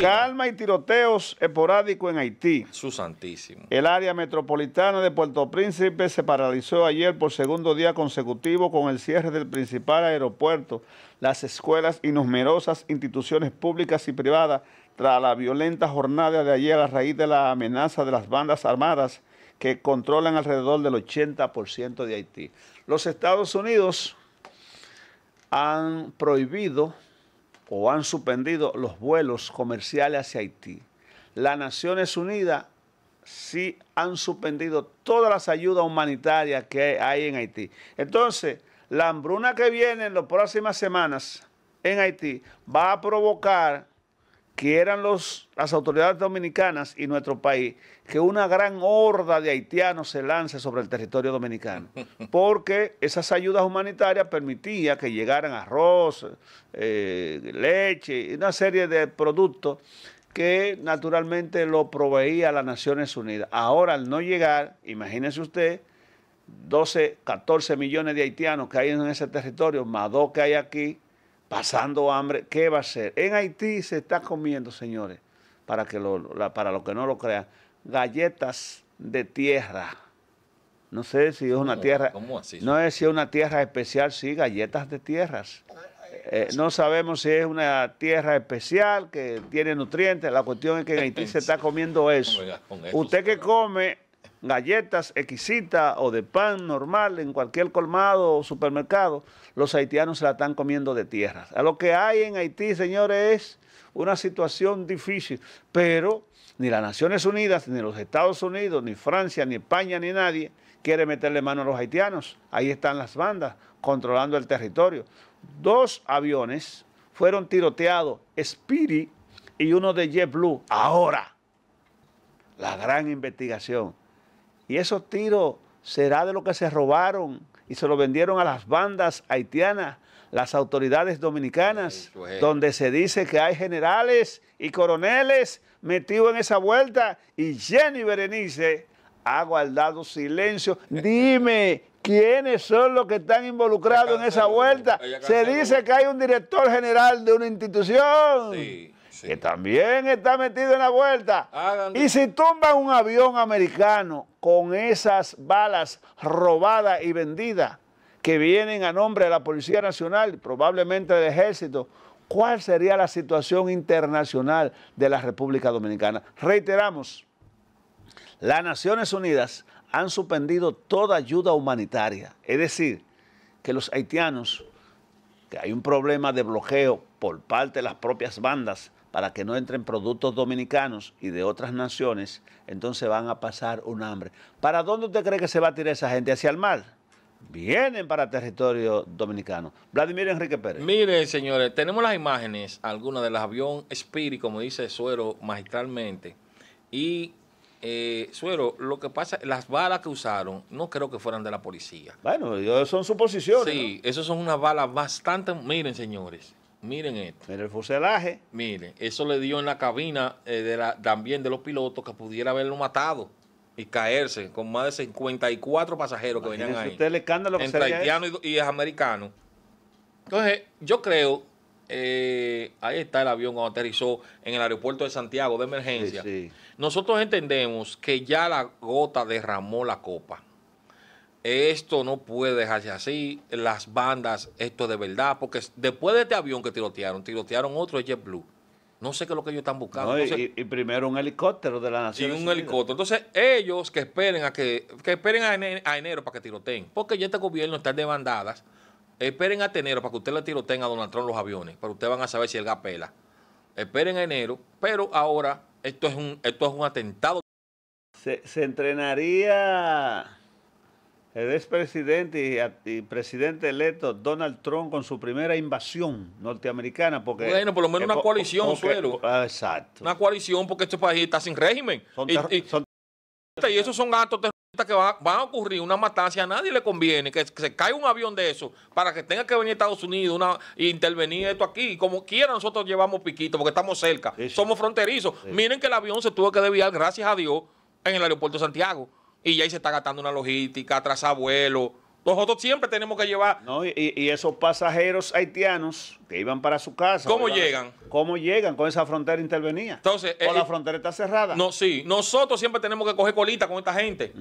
Calma y tiroteos esporádicos en Haití. Su santísimo. El área metropolitana de Puerto Príncipe se paralizó ayer por segundo día consecutivo con el cierre del principal aeropuerto, las escuelas y numerosas instituciones públicas y privadas tras la violenta jornada de ayer a raíz de la amenaza de las bandas armadas que controlan alrededor del 80% de Haití. Los Estados Unidos han prohibido o han suspendido los vuelos comerciales hacia Haití. Las Naciones Unidas sí han suspendido todas las ayudas humanitarias que hay en Haití. Entonces, la hambruna que viene en las próximas semanas en Haití va a provocar quieran los, las autoridades dominicanas y nuestro país que una gran horda de haitianos se lance sobre el territorio dominicano, porque esas ayudas humanitarias permitían que llegaran arroz, eh, leche, una serie de productos que naturalmente lo proveía las Naciones Unidas. Ahora, al no llegar, imagínese usted, 12, 14 millones de haitianos que hay en ese territorio, más dos que hay aquí, pasando hambre, ¿qué va a ser? En Haití se está comiendo, señores, para, que lo, para los que no lo crean, galletas de tierra. No sé si es una tierra. No es si es una tierra especial, sí, galletas de tierras. Ah, ah, eh, eh, no sabemos si es una tierra especial que tiene nutrientes. La cuestión es que en Haití se está comiendo eso. Usted que come galletas exquisitas o de pan normal en cualquier colmado o supermercado, los haitianos se la están comiendo de tierra. A lo que hay en Haití, señores, es una situación difícil, pero ni las Naciones Unidas, ni los Estados Unidos, ni Francia, ni España, ni nadie quiere meterle mano a los haitianos. Ahí están las bandas controlando el territorio. Dos aviones fueron tiroteados, Spirit y uno de JetBlue. Ahora, la gran investigación. Y esos tiros será de lo que se robaron y se lo vendieron a las bandas haitianas, las autoridades dominicanas, pues donde se dice que hay generales y coroneles metidos en esa vuelta. Y Jenny Berenice ha guardado silencio. Dime quiénes son los que están involucrados en esa vuelta. Se dice que hay un director general de una institución. Que también está metido en la vuelta. Y si tumban un avión americano con esas balas robadas y vendidas que vienen a nombre de la Policía Nacional, probablemente del Ejército, ¿cuál sería la situación internacional de la República Dominicana? Reiteramos, las Naciones Unidas han suspendido toda ayuda humanitaria, es decir, que los haitianos, que hay un problema de bloqueo por parte de las propias bandas para que no entren productos dominicanos y de otras naciones, entonces van a pasar un hambre. ¿Para dónde usted cree que se va a tirar esa gente? ¿Hacia el mar? Vienen para territorio dominicano. Vladimir Enrique Pérez. Miren, señores, tenemos las imágenes, algunas del avión Spirit, como dice Suero magistralmente. Y eh, Suero, lo que pasa, las balas que usaron no creo que fueran de la policía. Bueno, son suposiciones. Sí, esas son unas balas bastante. Miren, señores, Miren esto. En el fuselaje. Miren, eso le dio en la cabina eh, también de los pilotos que pudiera haberlo matado y caerse con más de 54 pasajeros que venían ahí. usted el escándalo que entre haitianos y, es americanos. Entonces, yo creo, eh, ahí está el avión cuando aterrizó en el aeropuerto de Santiago de emergencia. Nosotros entendemos que ya la gota derramó la copa esto no puede dejarse así, las bandas, esto de verdad, porque después de este avión que tirotearon, tirotearon otro blue No sé qué es lo que ellos están buscando. y, primero un helicóptero de la nación. Sí, un helicóptero. Entonces, ellos que esperen a que, que esperen a enero, para que tiroteen. Porque ya este gobierno está de bandadas. Esperen a enero para que usted le tiroteen a Donald Trump los aviones. Para que usted van a saber si el gapela. Esperen a enero. Pero ahora, esto es un, esto es un atentado. se entrenaría el expresidente y, presidente electo Donald Trump con su primera invasión norteamericana. Porque, bueno, por lo menos eh, una coalición, ah, Exacto. Una coalición porque este país está sin régimen. Son y, esos son actos terroristas que van, a ocurrir, una matanza, a nadie le conviene que, se caiga un avión de eso para que tenga que venir a Estados Unidos una, e intervenir esto aquí. Como quiera, nosotros llevamos piquito porque estamos cerca, somos fronterizos. Miren que el avión se tuvo que desviar, gracias a Dios, en el aeropuerto de Santiago y ya ahí se está gastando una logística, tras vuelo. Nosotros siempre tenemos que llevar. No, y, esos pasajeros haitianos que iban para su casa. ¿Cómo llegan? ¿Cómo llegan? Con esa frontera intervenía. Entonces. O eh, la eh, frontera está cerrada. No, sí. Nosotros siempre tenemos que coger colita con esta gente.